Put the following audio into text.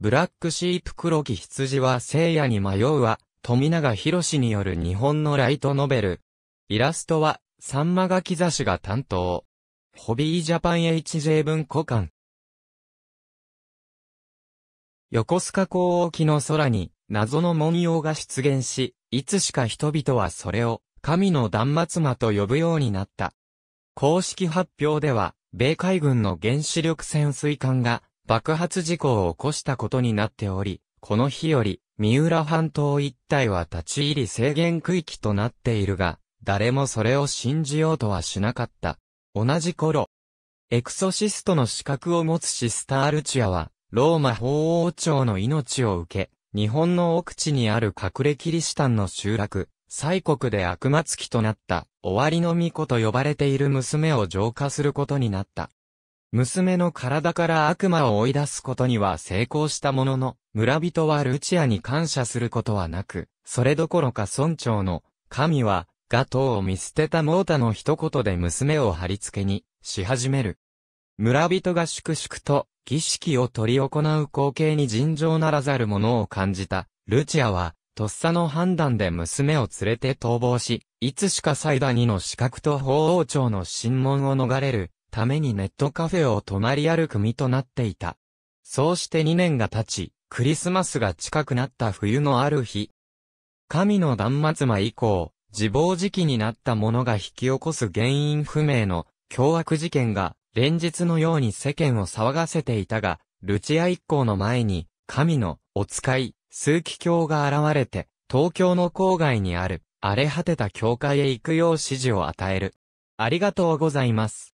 ブラックシープ黒き羊は聖夜に迷うは、富永博士による日本のライトノベル。イラストは、サンマガキザ氏が担当。ホビージャパン HJ 文庫館。横須賀港沖の空に、謎の文様が出現し、いつしか人々はそれを、神の断末魔と呼ぶようになった。公式発表では、米海軍の原子力潜水艦が、爆発事故を起こしたことになっており、この日より、三浦半島一帯は立ち入り制限区域となっているが、誰もそれを信じようとはしなかった。同じ頃、エクソシストの資格を持つシスター・ルチアは、ローマ法王朝の命を受け、日本の奥地にある隠れキリシタンの集落、西国で悪魔付きとなった、終わりの巫女と呼ばれている娘を浄化することになった。娘の体から悪魔を追い出すことには成功したものの、村人はルチアに感謝することはなく、それどころか村長の、神は、ガトーを見捨てたモータの一言で娘を貼り付けに、し始める。村人が粛々と、儀式を取り行う光景に尋常ならざるものを感じた、ルチアは、とっさの判断で娘を連れて逃亡し、いつしかサイダニの資格と法王朝の審問を逃れる、ためにネットカフェを隣り歩く身となっていた。そうして2年が経ち、クリスマスが近くなった冬のある日。神の断末魔以降、自暴自棄になった者が引き起こす原因不明の凶悪事件が連日のように世間を騒がせていたが、ルチア一行の前に神のお使い、数奇教が現れて、東京の郊外にある荒れ果てた教会へ行くよう指示を与える。ありがとうございます。